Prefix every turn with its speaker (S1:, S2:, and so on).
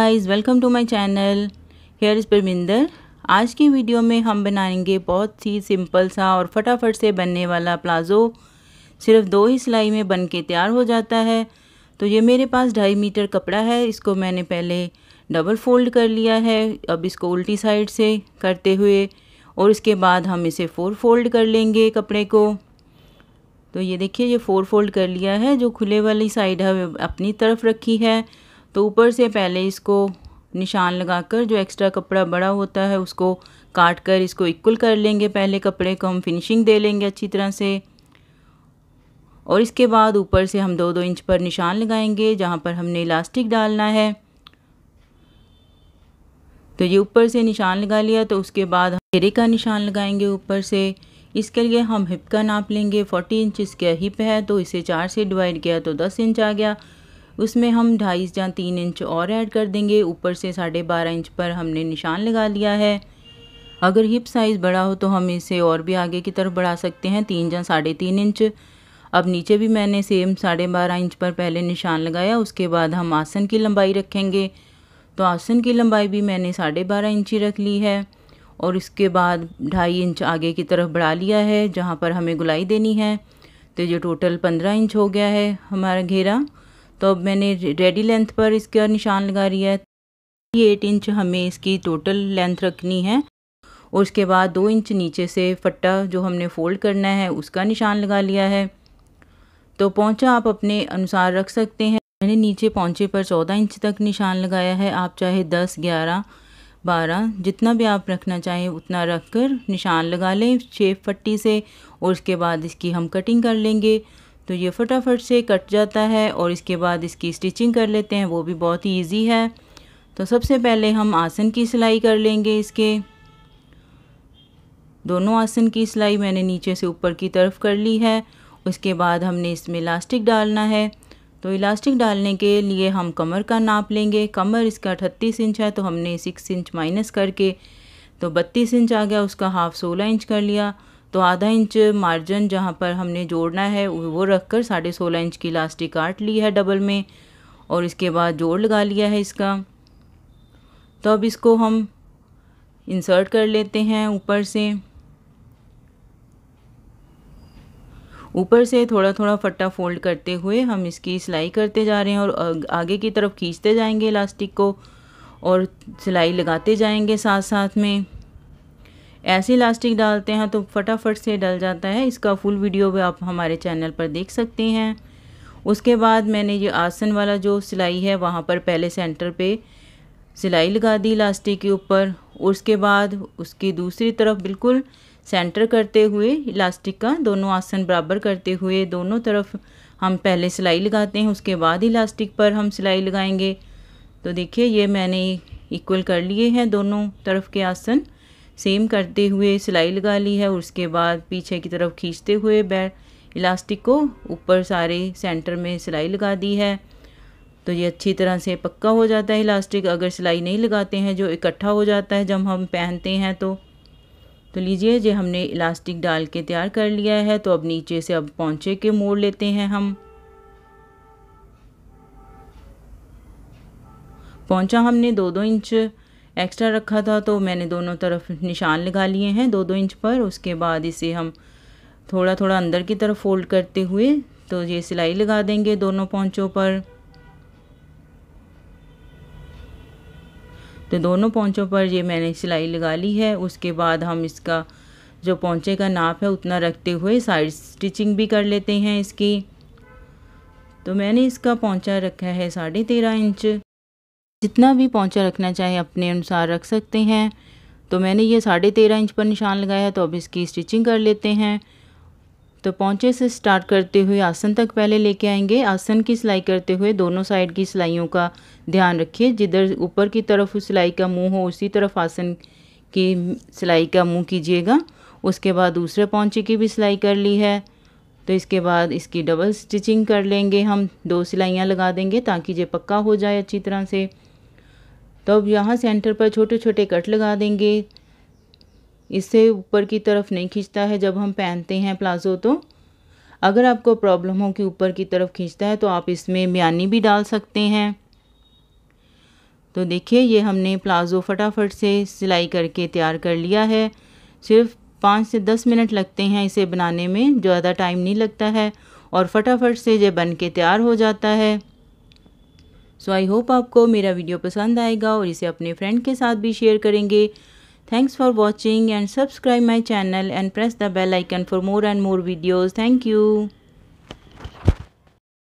S1: guys welcome to my channel here is Parminder आज की video में हम बनाएंगे बहुत ही सिंपल सा और फटाफट से बनने वाला प्लाज़ो सिर्फ दो ही सिलाई में बन के तैयार हो जाता है तो ये मेरे पास ढाई मीटर कपड़ा है इसको मैंने पहले डबल फोल्ड कर लिया है अब इसको उल्टी साइड से करते हुए और इसके बाद हम इसे फोर फोल्ड कर लेंगे कपड़े को तो ये देखिए ये फोर फोल्ड कर लिया है जो खुले वाली साइड है अपनी तरफ रखी है तो ऊपर से पहले इसको निशान लगाकर जो एक्स्ट्रा कपड़ा बड़ा होता है उसको काट कर इसको इक्वल कर लेंगे पहले कपड़े को हम फिनिशिंग दे लेंगे अच्छी तरह से और इसके बाद ऊपर से हम दो दो इंच पर निशान लगाएंगे जहाँ पर हमने इलास्टिक डालना है तो ये ऊपर से निशान लगा लिया तो उसके बाद हम घेरे का निशान लगाएंगे ऊपर से इसके लिए हम हिप का नाप लेंगे 40 इंच इसका हिप है तो इसे चार से डिवाइड किया तो 10 इंच आ गया उसमें हम ढाई या तीन इंच और ऐड कर देंगे ऊपर से साढ़े बारह इंच पर हमने निशान लगा लिया है अगर हिप साइज़ बड़ा हो तो हम इसे और भी आगे की तरफ बढ़ा सकते हैं तीन या साढ़े तीन इंच अब नीचे भी मैंने सेम साढ़े बारह इंच पर पहले निशान लगाया उसके बाद हम आसन की लंबाई रखेंगे तो आसन की लंबाई भी मैंने साढ़े बारह ही रख ली है और इसके बाद ढाई इंच आगे की तरफ बढ़ा लिया है जहाँ पर हमें गुलाई देनी है तो ये टोटल पंद्रह इंच हो गया है हमारा घेरा तो अब मैंने रेडी लेंथ पर इसका निशान लगा लिया है एट इंच हमें इसकी टोटल लेंथ रखनी है और उसके बाद दो इंच नीचे से फट्टा जो हमने फोल्ड करना है उसका निशान लगा लिया है तो पौंचा आप अपने अनुसार रख सकते हैं मैंने नीचे पौंचे पर चौदह इंच तक निशान लगाया है आप चाहे दस ग्यारह बारह जितना भी आप रखना चाहें उतना रख कर निशान लगा लें शेप पट्टी से और उसके बाद इसकी हम कटिंग कर लेंगे तो ये फटाफट से कट जाता है और इसके बाद इसकी स्टिचिंग कर लेते हैं वो भी बहुत ही ईजी है तो सबसे पहले हम आसन की सिलाई कर लेंगे इसके दोनों आसन की सिलाई मैंने नीचे से ऊपर की तरफ कर ली है उसके बाद हमने इसमें इलास्टिक डालना है तो इलास्टिक डालने के लिए हम कमर का नाप लेंगे कमर इसका अठत्तीस इंच है तो हमने सिक्स इंच माइनस करके तो बत्तीस इंच आ गया उसका हाफ सोलह इंच कर लिया तो आधा इंच मार्जिन जहाँ पर हमने जोड़ना है वो रख कर साढ़े सोलह इंच की इलास्टिक काट ली है डबल में और इसके बाद जोड़ लगा लिया है इसका तो अब इसको हम इंसर्ट कर लेते हैं ऊपर से ऊपर से थोड़ा थोड़ा फट्टा फोल्ड करते हुए हम इसकी सिलाई करते जा रहे हैं और आगे की तरफ खींचते जाएंगे इलास्टिक को और सिलाई लगाते जाएंगे साथ साथ में ऐसे इलास्टिक डालते हैं तो फटाफट से डल जाता है इसका फुल वीडियो भी आप हमारे चैनल पर देख सकते हैं उसके बाद मैंने ये आसन वाला जो सिलाई है वहाँ पर पहले सेंटर पे सिलाई लगा दी इलास्टिक के ऊपर उसके बाद उसकी दूसरी तरफ बिल्कुल सेंटर करते हुए इलास्टिक का दोनों आसन बराबर करते हुए दोनों तरफ हम पहले सिलाई लगाते हैं उसके बाद इलास्टिक पर हम सिलाई लगाएंगे तो देखिए ये मैंने इक्वल कर लिए हैं दोनों तरफ के आसन सेम करते हुए सिलाई लगा ली है और उसके बाद पीछे की तरफ खींचते हुए बै इलास्टिक को ऊपर सारे सेंटर में सिलाई लगा दी है तो ये अच्छी तरह से पक्का हो जाता है इलास्टिक अगर सिलाई नहीं लगाते हैं जो इकट्ठा हो जाता है जब हम पहनते हैं तो तो लीजिए जो हमने इलास्टिक डाल के तैयार कर लिया है तो अब नीचे से अब पौचे के मोड़ लेते हैं हम पौचा हमने दो दो इंच एक्स्ट्रा रखा था तो मैंने दोनों तरफ निशान लगा लिए हैं दो दो इंच पर उसके बाद इसे हम थोड़ा थोड़ा अंदर की तरफ फोल्ड करते हुए तो ये सिलाई लगा देंगे दोनों पौचों पर तो दोनों पौचों पर ये मैंने सिलाई लगा ली है उसके बाद हम इसका जो पौचे का नाप है उतना रखते हुए साइड स्टिचिंग भी कर लेते हैं इसकी तो मैंने इसका पौचा रखा है साढ़े तेरह इंच जितना भी पौंचा रखना चाहे अपने अनुसार रख सकते हैं तो मैंने ये साढ़े तेरह इंच पर निशान लगाया तो अब इसकी स्टिचिंग कर लेते हैं तो पौंचे से स्टार्ट करते हुए आसन तक पहले लेके आएंगे आसन की सिलाई करते हुए दोनों साइड की सिलाइयों का ध्यान रखिए जिधर ऊपर की तरफ उस सिलाई का मुंह हो उसी तरफ आसन की सिलाई का मुंह कीजिएगा उसके बाद दूसरे पौचे की भी सिलाई कर ली है तो इसके बाद इसकी डबल स्टिचिंग कर लेंगे हम दो सिलाइयाँ लगा देंगे ताकि ये पक्का हो जाए अच्छी तरह से तो अब यहाँ सेंटर पर छोटे छोटे कट लगा देंगे इससे ऊपर की तरफ नहीं खींचता है जब हम पहनते हैं प्लाज़ो तो अगर आपको प्रॉब्लम हो कि ऊपर की तरफ खींचता है तो आप इसमें म्यानी भी डाल सकते हैं तो देखिए ये हमने प्लाज़ो फटाफट से सिलाई करके तैयार कर लिया है सिर्फ पाँच से दस मिनट लगते हैं इसे बनाने में ज़्यादा टाइम नहीं लगता है और फटाफट से ये बन के तैयार हो जाता है सो आई होप आपको मेरा वीडियो पसंद आएगा और इसे अपने फ्रेंड के साथ भी शेयर करेंगे thanks for watching and subscribe my channel and press the bell icon for more and more videos thank you